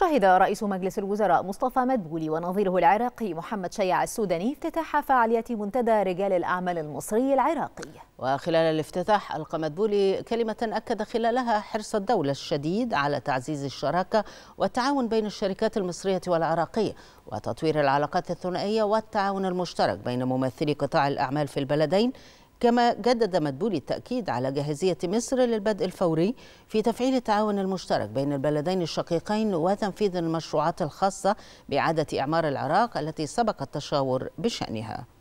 شهد رئيس مجلس الوزراء مصطفى مدبولي ونظيره العراقي محمد شيع السوداني افتتاح فعاليات منتدى رجال الأعمال المصري العراقي وخلال الافتتاح ألقى مدبولي كلمة أكد خلالها حرص الدولة الشديد على تعزيز الشراكة والتعاون بين الشركات المصرية والعراقية وتطوير العلاقات الثنائية والتعاون المشترك بين ممثلي قطاع الأعمال في البلدين كما جدد مدبولي التأكيد على جاهزية مصر للبدء الفوري في تفعيل التعاون المشترك بين البلدين الشقيقين وتنفيذ المشروعات الخاصة بإعادة إعمار العراق التي سبق التشاور بشأنها